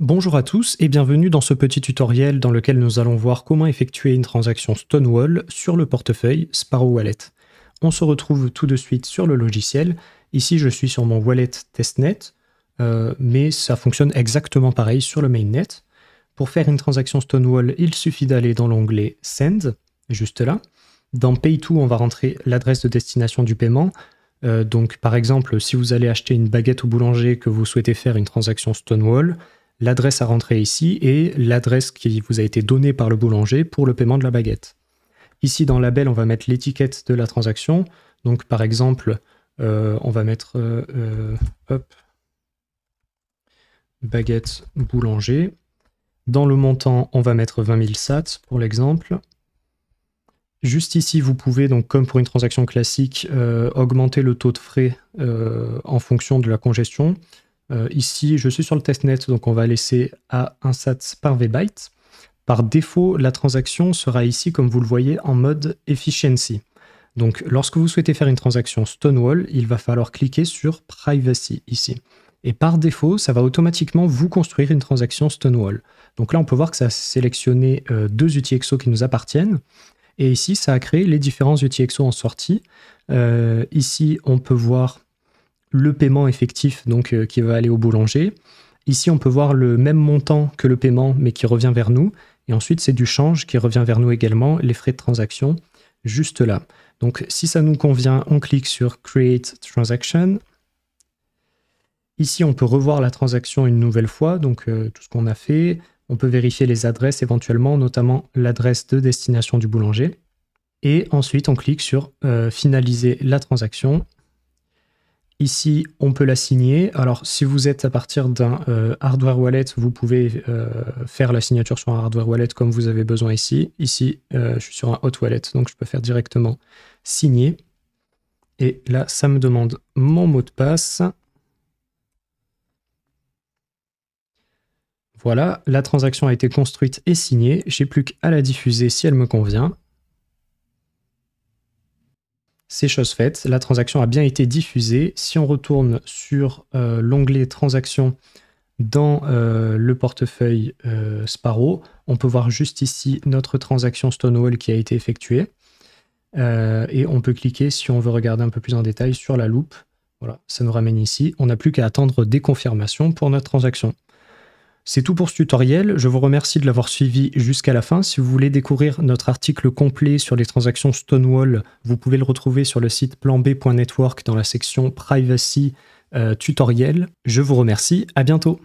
Bonjour à tous et bienvenue dans ce petit tutoriel dans lequel nous allons voir comment effectuer une transaction Stonewall sur le portefeuille Sparrow Wallet. On se retrouve tout de suite sur le logiciel. Ici, je suis sur mon wallet testnet, euh, mais ça fonctionne exactement pareil sur le mainnet. Pour faire une transaction Stonewall, il suffit d'aller dans l'onglet Send, juste là. Dans Pay2, on va rentrer l'adresse de destination du paiement. Euh, donc, par exemple, si vous allez acheter une baguette au boulanger que vous souhaitez faire une transaction Stonewall, l'adresse à rentrer ici et l'adresse qui vous a été donnée par le boulanger pour le paiement de la baguette. Ici, dans label, on va mettre l'étiquette de la transaction. Donc, par exemple, euh, on va mettre euh, euh, baguette boulanger. Dans le montant, on va mettre 20 000 sats pour l'exemple. Juste ici, vous pouvez, donc comme pour une transaction classique, augmenter le taux de frais en fonction de la congestion. Euh, ici, je suis sur le testnet, donc on va laisser à 1 sat par V-byte. Par défaut, la transaction sera ici, comme vous le voyez, en mode efficiency. Donc, lorsque vous souhaitez faire une transaction Stonewall, il va falloir cliquer sur Privacy ici. Et par défaut, ça va automatiquement vous construire une transaction Stonewall. Donc là, on peut voir que ça a sélectionné euh, deux UTXO qui nous appartiennent. Et ici, ça a créé les différents UTXO en sortie. Euh, ici, on peut voir le paiement effectif donc euh, qui va aller au boulanger. Ici, on peut voir le même montant que le paiement, mais qui revient vers nous. Et ensuite, c'est du change qui revient vers nous également, les frais de transaction, juste là. Donc, si ça nous convient, on clique sur Create Transaction. Ici, on peut revoir la transaction une nouvelle fois, donc euh, tout ce qu'on a fait. On peut vérifier les adresses éventuellement, notamment l'adresse de destination du boulanger. Et ensuite, on clique sur euh, Finaliser la transaction. Ici, on peut la signer. Alors, si vous êtes à partir d'un euh, hardware wallet, vous pouvez euh, faire la signature sur un hardware wallet comme vous avez besoin ici. Ici, euh, je suis sur un hot wallet, donc je peux faire directement signer. Et là, ça me demande mon mot de passe. Voilà, la transaction a été construite et signée. J'ai plus qu'à la diffuser si elle me convient. C'est chose faite, la transaction a bien été diffusée. Si on retourne sur euh, l'onglet Transactions dans euh, le portefeuille euh, Sparrow, on peut voir juste ici notre transaction Stonewall qui a été effectuée. et on peut cliquer, si on veut regarder un peu plus en détail, sur la loupe. Voilà, ça nous ramène ici. On n'a plus qu'à attendre des confirmations pour notre transaction. C'est tout pour ce tutoriel. Je vous remercie de l'avoir suivi jusqu'à la fin. Si vous voulez découvrir notre article complet sur les transactions Stonewall, vous pouvez le retrouver sur le site planb.network dans la section Privacy euh, tutoriel. Je vous remercie. À bientôt.